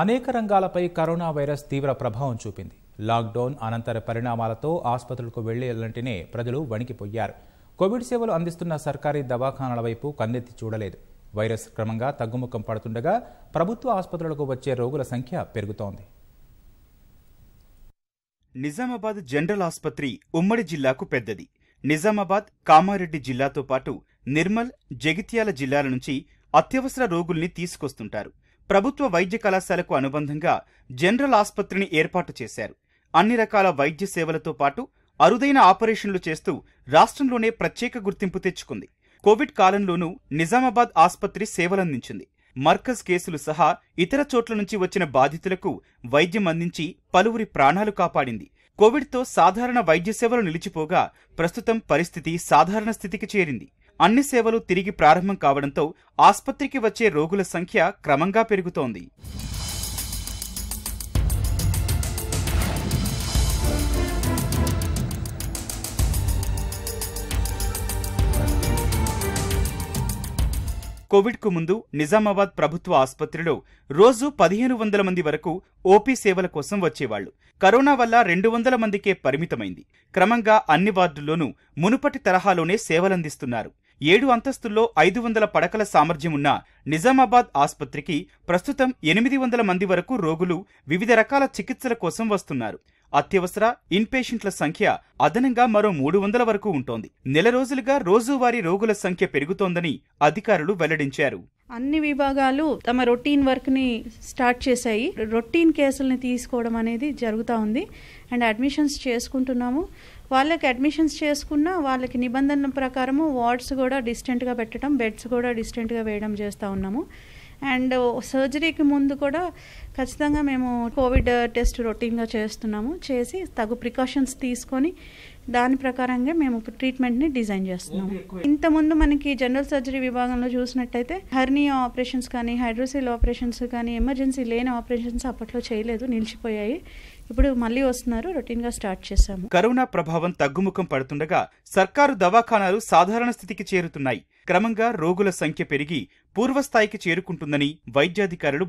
అనేక రంగాలపై corona virus తీవ్ర ప్రభావం చూపింది లాక్డౌన్ అనంతర పరిణామాలతో ఆసుపత్రులకు వెళ్లేలంటేనే ప్రజలు వణికిపోయారు కోవిడ్ సేవలు అందిస్తున్న సర్కారీ దవాఖానాల వైపు కన్నెత్తి చూడలేదు వైరస్ క్రమంగా తగ్గుముఖం పడుతుండగా ప్రభుత్వ ఆసుపత్రులకు వచ్చే రోగుల సంఖ్య పెరుగుతోంది నిజామాబాద్ జనరల్ ఆసుపత్రి ఉమ్మడి జిల్లాకు పెద్దది నిజామాబాద్ కామారెడ్డి జిల్లాతో పాటు నిర్మల్ జగిత్యాల జిల్లాల నుంచి అత్యవసర రోగుల్ని తీసుకొస్తుంటారు ప్రభుత్వ వైద్య కళాశాలకు అనుబంధంగా జనరల్ ఆసుపత్రిని ఏర్పాటు చేశారు అన్ని రకాల వైద్య సేవలతో పాటు అరుదైన ఆపరేషన్లు చేస్తూ రాష్ట్రంలోనే ప్రత్యేక గుర్తింపు తెచ్చుకుంది కోవిడ్ కాలంలోనూ నిజామాబాద్ ఆసుపత్రి సేవలందించింది మర్కజ్ కేసులు సహా ఇతర చోట్ల నుంచి వచ్చిన బాధితులకు వైద్యం అందించి పలువురి ప్రాణాలు కాపాడింది కోవిడ్తో సాధారణ వైద్య సేవలు నిలిచిపోగా ప్రస్తుతం పరిస్థితి సాధారణ స్థితికి చేరింది అన్ని సేవలు తిరిగి ప్రారంభం కావడంతో ఆస్పత్రికి వచ్చే రోగుల సంఖ్య క్రమంగా పెరుగుతోంది కోవిడ్కు ముందు నిజామాబాద్ ప్రభుత్వ ఆసుపత్రిలో రోజు పదిహేను వందల మంది వరకు ఓపీ సేవల కోసం వచ్చేవాళ్లు కరోనా వల్ల రెండు వందల మందికే పరిమితమైంది క్రమంగా అన్ని వార్డుల్లోనూ మునుపటి తరహాలోనే సేవలందిస్తున్నారు ఏడు అంతస్తుల్లో ఐదు వందల పడకల సామర్థ్యం ఉన్న నిజామాబాద్ ఆసుపత్రికి ప్రస్తుతం ఎనిమిది వందల మంది వరకు రోగులు వివిధ రకాల చికిత్సల కోసం వస్తున్నారు అత్యవసర ఇన్పేషెంట్ల సంఖ్య అదనంగా మరో మూడు వందల వరకు ఉంటోంది నెల రోజులుగా రోజువారీ రోగుల సంఖ్య పెరుగుతోందని అధికారులు వెల్లడించారు అన్ని విభాగాలు తమ రొటీన్ వర్క్ని స్టార్ట్ చేశాయి రొటీన్ కేసుల్ని తీసుకోవడం అనేది జరుగుతూ ఉంది అండ్ అడ్మిషన్స్ చేసుకుంటున్నాము వాళ్ళకి అడ్మిషన్స్ చేసుకున్న వాళ్ళకి నిబంధనల ప్రకారము వార్డ్స్ కూడా డిస్టెంట్గా పెట్టడం బెడ్స్ కూడా డిస్టెంట్గా వేయడం చేస్తూ ఉన్నాము అండ్ సర్జరీకి ముందు కూడా ఖచ్చితంగా మేము కోవిడ్ టెస్ట్ రొటీన్గా చేస్తున్నాము చేసి తగు ప్రికాషన్స్ తీసుకొని దాని ప్రకారంగా మేము ట్రీట్మెంట్ని డిజైన్ చేస్తున్నాము ఇంతకుముందు మనకి జనరల్ సర్జరీ విభాగంలో చూసినట్టయితే హర్నీ ఆపరేషన్స్ కానీ హైడ్రోసిల్ ఆపరేషన్స్ కానీ ఎమర్జెన్సీ లేని ఆపరేషన్స్ అప్పట్లో చేయలేదు నిలిచిపోయాయి ఇప్పుడు మళ్ళీ వస్తున్నారు రొటీన్ గా స్టార్ట్ చేశాము కరోనా ప్రభావం తగ్గుముఖం పడుతుండగా సర్కారు దవాఖానాలు సాధారణ స్థితికి చేరుతున్నాయి క్రమంగా రోగుల సంఖ్య పెరిగి పూర్వస్థాయికి చేరుకుంటుందని వైద్యాధికారులు